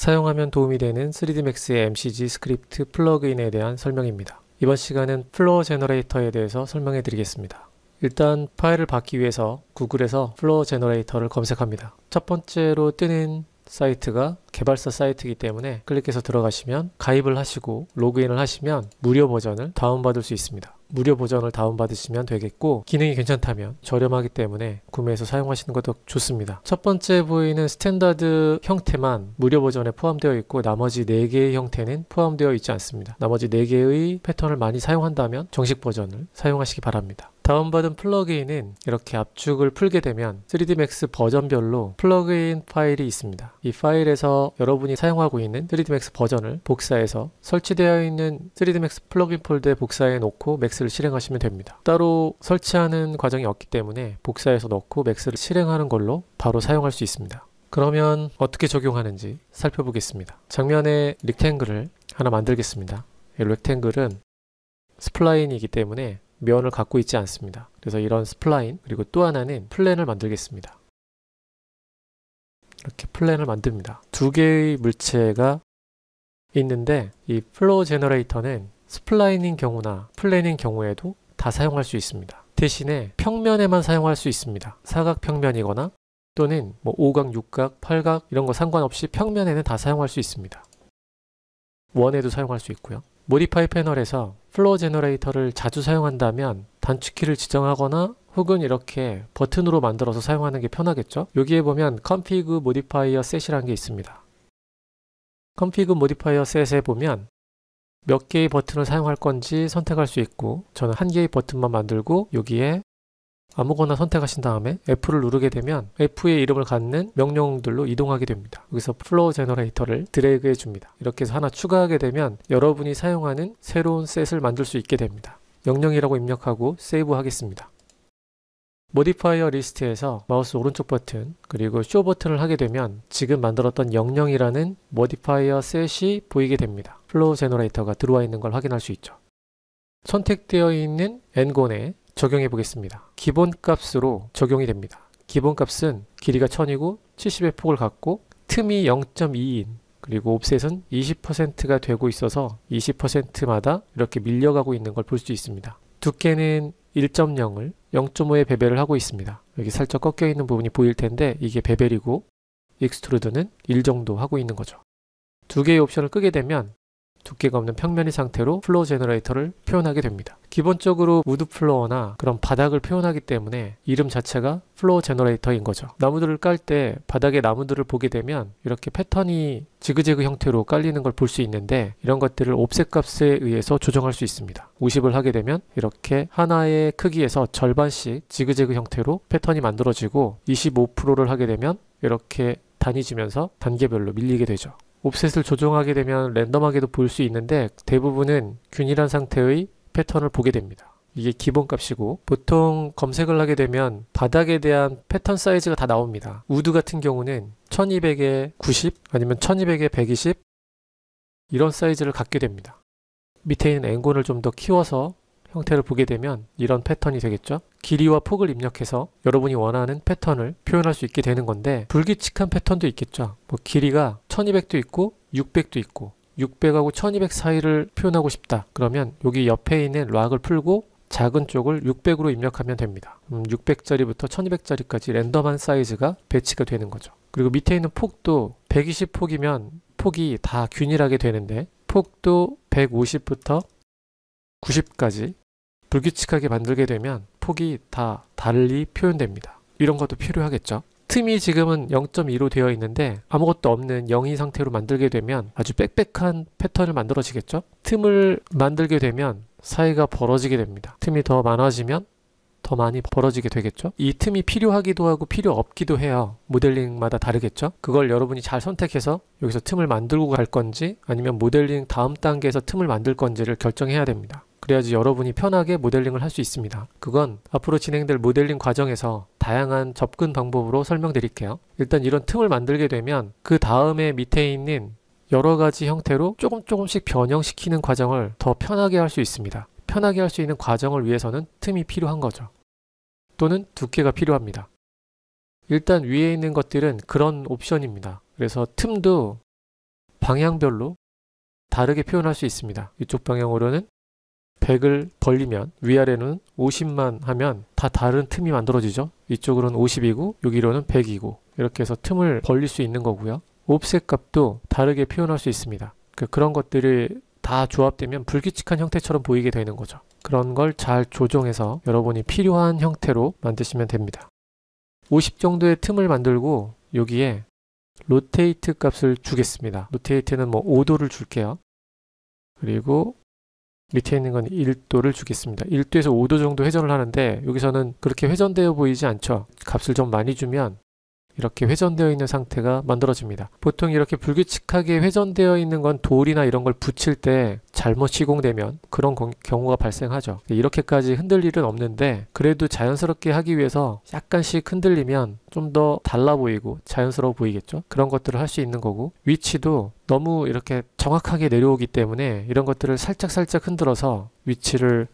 사용하면 도움이 되는 3D Max의 MCG 스크립트 플러그인에 대한 설명입니다. 이번 시간은 플로어 제너레이터에 대해서 설명해 드리겠습니다. 일단 파일을 받기 위해서 구글에서 플로어 제너레이터를 검색합니다. 첫 번째로 뜨는 사이트가 개발사 사이트이기 때문에 클릭해서 들어가시면 가입을 하시고 로그인을 하시면 무료 버전을 다운받을 수 있습니다. 무료 버전을 다운받으시면 되겠고 기능이 괜찮다면 저렴하기 때문에 구매해서 사용하시는 것도 좋습니다. 첫 번째 보이는 스탠다드 형태만 무료 버전에 포함되어 있고 나머지 4개의 형태는 포함되어 있지 않습니다. 나머지 4개의 패턴을 많이 사용한다면 정식 버전을 사용하시기 바랍니다. 다운받은 플러그인은 이렇게 압축을 풀게 되면 3D Max 버전별로 플러그인 파일이 있습니다. 이 파일에서 여러분이 사용하고 있는 3D Max 버전을 복사해서 설치되어 있는 3D Max 플러그인 폴더에 복사해 놓고 맥스를 실행하시면 됩니다. 따로 설치하는 과정이 없기 때문에 복사해서 넣고 맥스를 실행하는 걸로 바로 사용할 수 있습니다. 그러면 어떻게 적용하는지 살펴보겠습니다. 장면에 릭탱글을 하나 만들겠습니다. 이 렉탱글은 스플라인이기 때문에 면을 갖고 있지 않습니다. 그래서 이런 스플라인 그리고 또 하나는 플랜을 만들겠습니다. 이렇게 플랜을 만듭니다. 두 개의 물체가 있는데 이 플로우 제너레이터는 스플라인인 경우나 플랜인 경우에도 다 사용할 수 있습니다. 대신에 평면에만 사용할 수 있습니다. 사각평면이거나 또는 뭐 오각, 6각8각 이런 거 상관없이 평면에는 다 사용할 수 있습니다. 원에도 사용할 수 있고요. 모디파이 패널에서 플로어 제너레이터를 자주 사용한다면 단축키를 지정하거나 혹은 이렇게 버튼으로 만들어서 사용하는 게 편하겠죠? 여기에 보면 Config Modifier Set이라는 게 있습니다. Config Modifier Set에 보면 몇 개의 버튼을 사용할 건지 선택할 수 있고 저는 한 개의 버튼만 만들고 여기에 아무거나 선택하신 다음에 F를 누르게 되면 F의 이름을 갖는 명령들로 이동하게 됩니다. 여기서 플로우 제너레이터를 드래그 해줍니다. 이렇게 해서 하나 추가하게 되면 여러분이 사용하는 새로운 셋을 만들 수 있게 됩니다. 명령이라고 입력하고 세이브 하겠습니다. 모디파이어 리스트에서 마우스 오른쪽 버튼 그리고 쇼 버튼을 하게 되면 지금 만들었던 0 0이라는 모디파이어 셋이 보이게 됩니다. 플로우 제너레이터가 들어와 있는 걸 확인할 수 있죠. 선택되어 있는 N곤에 적용해 보겠습니다. 기본값으로 적용이 됩니다. 기본값은 길이가 1000이고 70의 폭을 갖고 틈이 0.2인 그리고 옵셋은 20%가 되고 있어서 20%마다 이렇게 밀려가고 있는 걸 볼 수 있습니다. 두께는 1.0을 0.5의 베벨을 하고 있습니다. 여기 살짝 꺾여 있는 부분이 보일 텐데 이게 베벨이고 익스트루드는 1 정도 하고 있는 거죠. 두 개의 옵션을 끄게 되면 두께가 없는 평면의 상태로 플로우 제너레이터를 표현하게 됩니다. 기본적으로 우드 플로어나 그런 바닥을 표현하기 때문에 이름 자체가 플로어 제너레이터인 거죠. 나무들을 깔 때 바닥에 나무들을 보게 되면 이렇게 패턴이 지그재그 형태로 깔리는 걸 볼 수 있는데 이런 것들을 옵셋 값에 의해서 조정할 수 있습니다. 50을 하게 되면 이렇게 하나의 크기에서 절반씩 지그재그 형태로 패턴이 만들어지고 25%를 하게 되면 이렇게 단위지면서 단계별로 밀리게 되죠. 옵셋을 조정하게 되면 랜덤하게도 볼 수 있는데 대부분은 균일한 상태의 패턴을 보게 됩니다. 이게 기본값이고 보통 검색을 하게 되면 바닥에 대한 패턴 사이즈가 다 나옵니다. 우드 같은 경우는 1200에 90 아니면 1200에 120 이런 사이즈를 갖게 됩니다. 밑에 있는 앵곤을 좀 더 키워서 형태를 보게 되면 이런 패턴이 되겠죠 길이와 폭을 입력해서 여러분이 원하는 패턴을 표현할 수 있게 되는 건데 불규칙한 패턴도 있겠죠 뭐 길이가 1200도 있고 600도 있고 600하고 1200 사이를 표현하고 싶다 그러면 여기 옆에 있는 락을 풀고 작은 쪽을 600으로 입력하면 됩니다 음, 600짜리부터 1200짜리까지 랜덤한 사이즈가 배치가 되는 거죠 그리고 밑에 있는 폭도 120폭이면 폭이 다 균일하게 되는데 폭도 150부터 90까지 불규칙하게 만들게 되면 폭이 다 달리 표현됩니다. 이런 것도 필요하겠죠. 틈이 지금은 0.2로 되어 있는데 아무것도 없는 0이 상태로 만들게 되면 아주 빽빽한 패턴을 만들어지겠죠. 틈을 만들게 되면 사이가 벌어지게 됩니다. 틈이 더 많아지면 더 많이 벌어지게 되겠죠. 이 틈이 필요하기도 하고 필요 없기도 해요. 모델링마다 다르겠죠. 그걸 여러분이 잘 선택해서 여기서 틈을 만들고 갈 건지 아니면 모델링 다음 단계에서 틈을 만들 건지를 결정해야 됩니다. 그래야지 여러분이 편하게 모델링을 할 수 있습니다. 그건 앞으로 진행될 모델링 과정에서 다양한 접근 방법으로 설명드릴게요. 일단 이런 틈을 만들게 되면 그 다음에 밑에 있는 여러 가지 형태로 조금 조금씩 변형시키는 과정을 더 편하게 할 수 있습니다. 편하게 할 수 있는 과정을 위해서는 틈이 필요한 거죠. 또는 두께가 필요합니다. 일단 위에 있는 것들은 그런 옵션입니다. 그래서 틈도 방향별로 다르게 표현할 수 있습니다. 이쪽 방향으로는 100을 벌리면 위아래는 50만 하면 다 다른 틈이 만들어지죠 이쪽으로는 50이고 여기로는 100이고 이렇게 해서 틈을 벌릴 수 있는 거고요 옵셋 값도 다르게 표현할 수 있습니다 그러니까 그런 것들이 다 조합되면 불규칙한 형태처럼 보이게 되는 거죠 그런 걸 잘 조정해서 여러분이 필요한 형태로 만드시면 됩니다 50 정도의 틈을 만들고 여기에 로테이트 값을 주겠습니다 로테이트는 뭐 5도를 줄게요 그리고 밑에 있는 건 1도를 주겠습니다. 1도에서 5도 정도 회전을 하는데 여기서는 그렇게 회전되어 보이지 않죠. 값을 좀 많이 주면 이렇게 회전되어 있는 상태가 만들어집니다. 보통 이렇게 불규칙하게 회전되어 있는 건 돌이나 이런 걸 붙일 때 잘못 시공되면 그런 경우가 발생하죠. 네, 이렇게까지 흔들 일은 없는데 그래도 자연스럽게 하기 위해서 약간씩 흔들리면 좀 더 달라 보이고 자연스러워 보이겠죠. 그런 것들을 할 수 있는 거고 위치도 너무 이렇게 정확하게 내려오기 때문에 이런 것들을 살짝살짝 흔들어서 위치를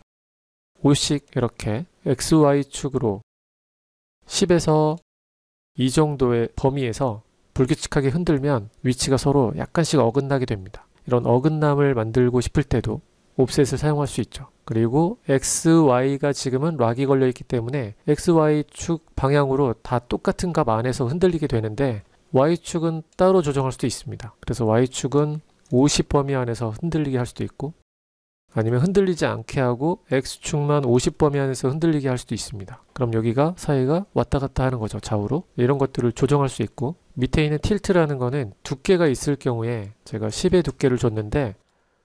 5씩 이렇게 XY축으로 10에서 이 정도의 범위에서 불규칙하게 흔들면 위치가 서로 약간씩 어긋나게 됩니다. 이런 어긋남을 만들고 싶을 때도 옵셋을 사용할 수 있죠. 그리고 XY가 지금은 락이 걸려 있기 때문에 XY축 방향으로 다 똑같은 값 안에서 흔들리게 되는데 Y축은 따로 조정할 수도 있습니다. 그래서 Y축은 50 범위 안에서 흔들리게 할 수도 있고 아니면 흔들리지 않게 하고 x축만 50범위 안에서 흔들리게 할 수도 있습니다. 그럼 여기가 사이가 왔다 갔다 하는 거죠. 좌우로. 이런 것들을 조정할 수 있고 밑에 있는 틸트라는 거는 두께가 있을 경우에 제가 10의 두께를 줬는데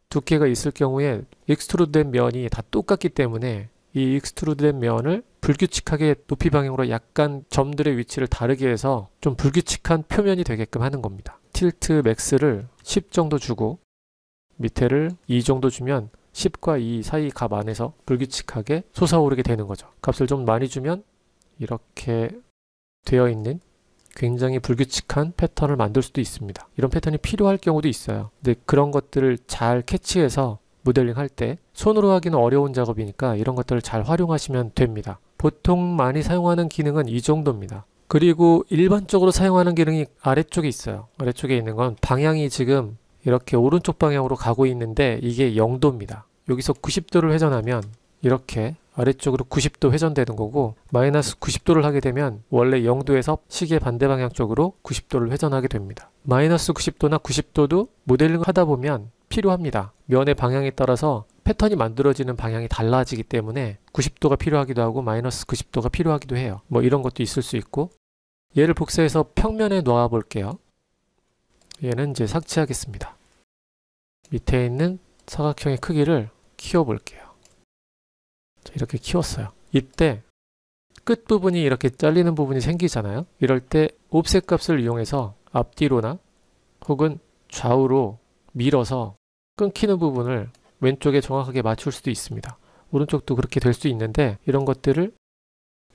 두께가 있을 경우에 익스트루드된 면이 다 똑같기 때문에 이 익스트루드된 면을 불규칙하게 높이 방향으로 약간 점들의 위치를 다르게 해서 좀 불규칙한 표면이 되게끔 하는 겁니다. 틸트 맥스를 10 정도 주고 밑에를 2 정도 주면 10과 2 사이 값 안에서 불규칙하게 솟아오르게 되는 거죠. 값을 좀 많이 주면 이렇게 되어 있는 굉장히 불규칙한 패턴을 만들 수도 있습니다. 이런 패턴이 필요할 경우도 있어요. 근데 그런 것들을 잘 캐치해서 모델링 할 때 손으로 하기는 어려운 작업이니까 이런 것들을 잘 활용하시면 됩니다. 보통 많이 사용하는 기능은 이 정도입니다. 그리고 일반적으로 사용하는 기능이 아래쪽에 있어요. 아래쪽에 있는 건 방향이 지금 이렇게 오른쪽 방향으로 가고 있는데 이게 0도입니다. 여기서 90도를 회전하면 이렇게 아래쪽으로 90도 회전되는 거고 마이너스 90도를 하게 되면 원래 0도에서 시계 반대 방향 쪽으로 90도를 회전하게 됩니다. 마이너스 90도나 90도도 모델링 을 하다 보면 필요합니다. 면의 방향에 따라서 패턴이 만들어지는 방향이 달라지기 때문에 90도가 필요하기도 하고 마이너스 90도가 필요하기도 해요. 뭐 이런 것도 있을 수 있고 얘를 복사해서 평면에 놓아 볼게요. 얘는 이제 삭제하겠습니다. 밑에 있는 사각형의 크기를 키워볼게요. 자, 이렇게 키웠어요. 이때 끝부분이 이렇게 잘리는 부분이 생기잖아요. 이럴 때 옵셋 값을 이용해서 앞뒤로나 혹은 좌우로 밀어서 끊기는 부분을 왼쪽에 정확하게 맞출 수도 있습니다. 오른쪽도 그렇게 될 수 있는데 이런 것들을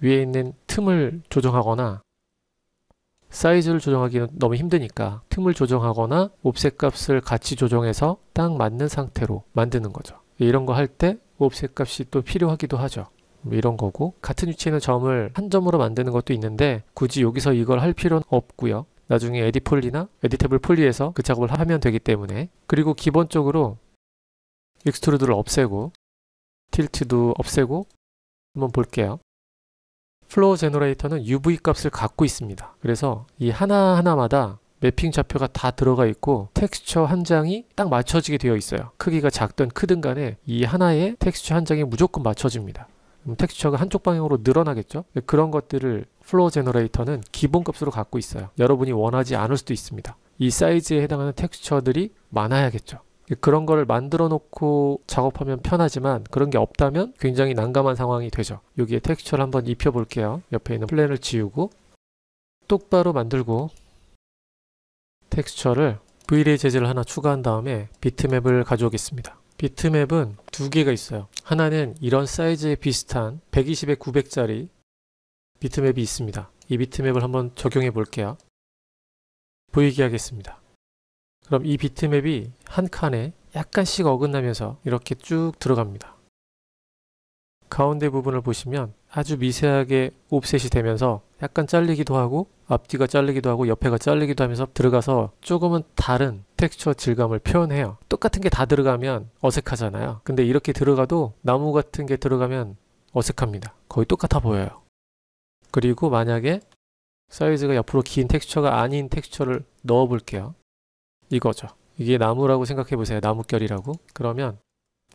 위에 있는 틈을 조정하거나 사이즈를 조정하기는 너무 힘드니까 틈을 조정하거나 옵셋값을 같이 조정해서 딱 맞는 상태로 만드는 거죠. 이런 거 할 때 옵셋값이 또 필요하기도 하죠. 이런 거고 같은 위치에 있는 점을 한 점으로 만드는 것도 있는데 굳이 여기서 이걸 할 필요는 없고요. 나중에 에디 폴리나 에디테블 폴리에서 그 작업을 하면 되기 때문에 그리고 기본적으로 익스트루드를 없애고 틸트도 없애고 한번 볼게요. 플로어 제너레이터는 UV 값을 갖고 있습니다. 그래서 이 하나하나마다 매핑 좌표가 다 들어가 있고 텍스처 한 장이 딱 맞춰지게 되어 있어요. 크기가 작든 크든 간에 이 하나의 텍스처 한 장이 무조건 맞춰집니다. 음, 텍스처가 한쪽 방향으로 늘어나겠죠? 네, 그런 것들을 플로어 제너레이터는 기본 값으로 갖고 있어요. 여러분이 원하지 않을 수도 있습니다. 이 사이즈에 해당하는 텍스처들이 많아야겠죠. 그런 걸 만들어 놓고 작업하면 편하지만 그런 게 없다면 굉장히 난감한 상황이 되죠. 여기에 텍스처를 한번 입혀 볼게요. 옆에 있는 플랜을 지우고 똑바로 만들고 텍스처를 Vray 재질을 하나 추가한 다음에 비트맵을 가져오겠습니다. 비트맵은 두 개가 있어요. 하나는 이런 사이즈에 비슷한 120에 900짜리 비트맵이 있습니다. 이 비트맵을 한번 적용해 볼게요. 보이게 하겠습니다. 그럼 이 비트맵이 한 칸에 약간씩 어긋나면서 이렇게 쭉 들어갑니다. 가운데 부분을 보시면 아주 미세하게 옵셋이 되면서 약간 잘리기도 하고 앞뒤가 잘리기도 하고 옆에가 잘리기도 하면서 들어가서 조금은 다른 텍스처 질감을 표현해요. 똑같은 게 다 들어가면 어색하잖아요. 근데 이렇게 들어가도 나무 같은 게 들어가면 어색합니다. 거의 똑같아 보여요. 그리고 만약에 사이즈가 옆으로 긴 텍스처가 아닌 텍스처를 넣어 볼게요. 이거죠. 이게 나무라고 생각해 보세요. 나뭇결이라고. 그러면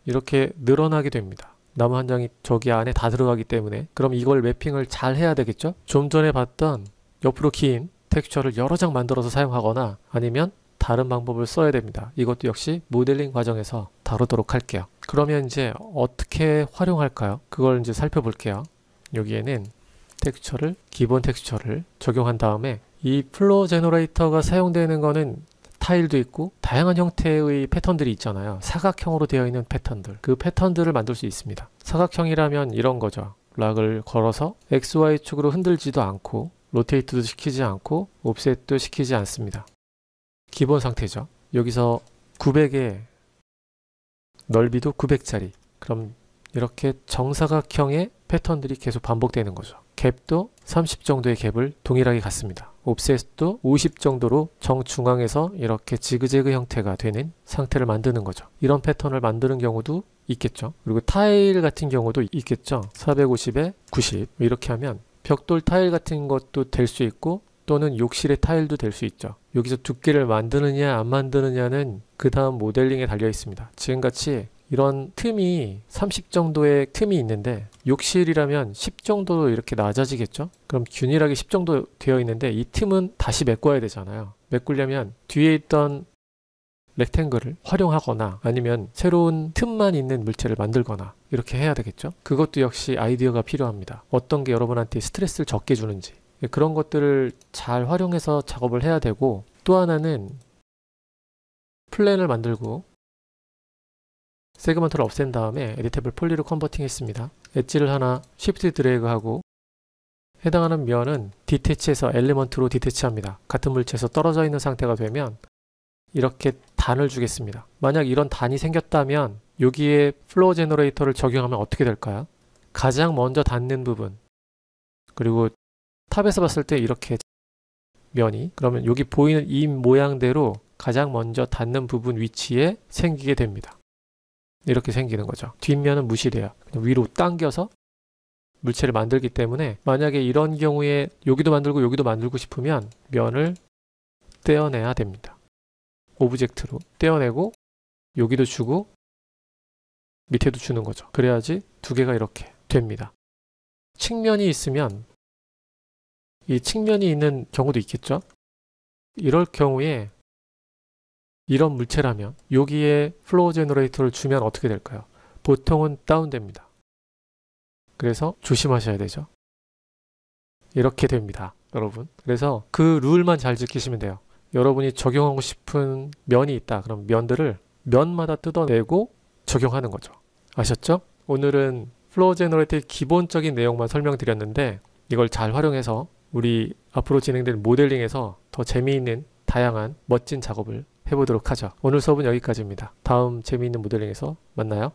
이렇게 늘어나게 됩니다. 나무 한 장이 저기 안에 다 들어가기 때문에 그럼 이걸 매핑을 잘 해야 되겠죠? 좀 전에 봤던 옆으로 긴 텍스처를 여러 장 만들어서 사용하거나 아니면 다른 방법을 써야 됩니다. 이것도 역시 모델링 과정에서 다루도록 할게요. 그러면 이제 어떻게 활용할까요? 그걸 이제 살펴볼게요. 여기에는 텍스처를 기본 텍스처를 적용한 다음에 이플로어 제너레이터가 사용되는 거는 스 타일도 있고 다양한 형태의 패턴들이 있잖아요. 사각형으로 되어 있는 패턴들. 그 패턴들을 만들 수 있습니다. 사각형이라면 이런 거죠. 락을 걸어서 XY축으로 흔들지도 않고 로테이트도 시키지 않고 옵셋도 시키지 않습니다. 기본 상태죠. 여기서 900의 넓이도 900짜리. 그럼 이렇게 정사각형의 패턴들이 계속 반복되는 거죠. 갭도 30 정도의 갭을 동일하게 갔습니다. 옵셋도 50 정도로 정중앙에서 이렇게 지그재그 형태가 되는 상태를 만드는 거죠. 이런 패턴을 만드는 경우도 있겠죠. 그리고 타일 같은 경우도 있겠죠. 450에 90 이렇게 하면 벽돌 타일 같은 것도 될 수 있고 또는 욕실의 타일도 될 수 있죠. 여기서 두께를 만드느냐 안 만드느냐는 그 다음 모델링에 달려 있습니다. 지금같이 이런 틈이 30 정도의 틈이 있는데 욕실이라면 10 정도로 이렇게 낮아지겠죠? 그럼 균일하게 10 정도 되어 있는데 이 틈은 다시 메꿔야 되잖아요. 메꾸려면 뒤에 있던 렉탱글을 활용하거나 아니면 새로운 틈만 있는 물체를 만들거나 이렇게 해야 되겠죠? 그것도 역시 아이디어가 필요합니다. 어떤 게 여러분한테 스트레스를 적게 주는지 예, 그런 것들을 잘 활용해서 작업을 해야 되고 또 하나는 플랜을 만들고 세그먼트를 없앤 다음에 에디테이블 폴리로 컨버팅 했습니다. 엣지를 하나 쉬프트 드래그하고 해당하는 면은 디테치에서 엘리먼트로 디테치합니다. 같은 물체에서 떨어져 있는 상태가 되면 이렇게 단을 주겠습니다. 만약 이런 단이 생겼다면 여기에 플로우 제너레이터를 적용하면 어떻게 될까요? 가장 먼저 닿는 부분 그리고 탑에서 봤을 때 이렇게 면이 그러면 여기 보이는 이 모양대로 가장 먼저 닿는 부분 위치에 생기게 됩니다. 이렇게 생기는 거죠. 뒷면은 무실이에요. 위로 당겨서 물체를 만들기 때문에 만약에 이런 경우에 여기도 만들고 여기도 만들고 싶으면 면을 떼어내야 됩니다. 오브젝트로 떼어내고 여기도 주고 밑에도 주는 거죠. 그래야지 두 개가 이렇게 됩니다. 측면이 있으면 이 측면이 있는 경우도 있겠죠. 이럴 경우에 이런 물체라면 여기에 플로우 제너레이터를 주면 어떻게 될까요? 보통은 다운됩니다. 그래서 조심하셔야 되죠. 이렇게 됩니다. 여러분. 그래서 그 룰만 잘 지키시면 돼요. 여러분이 적용하고 싶은 면이 있다. 그럼 면들을 면마다 뜯어내고 적용하는 거죠. 아셨죠? 오늘은 플로우 제너레이터의 기본적인 내용만 설명드렸는데 이걸 잘 활용해서 우리 앞으로 진행될 모델링에서 더 재미있는 다양한 멋진 작업을 해보도록 하죠. 오늘 수업은 여기까지입니다. 다음 재미있는 모델링에서 만나요.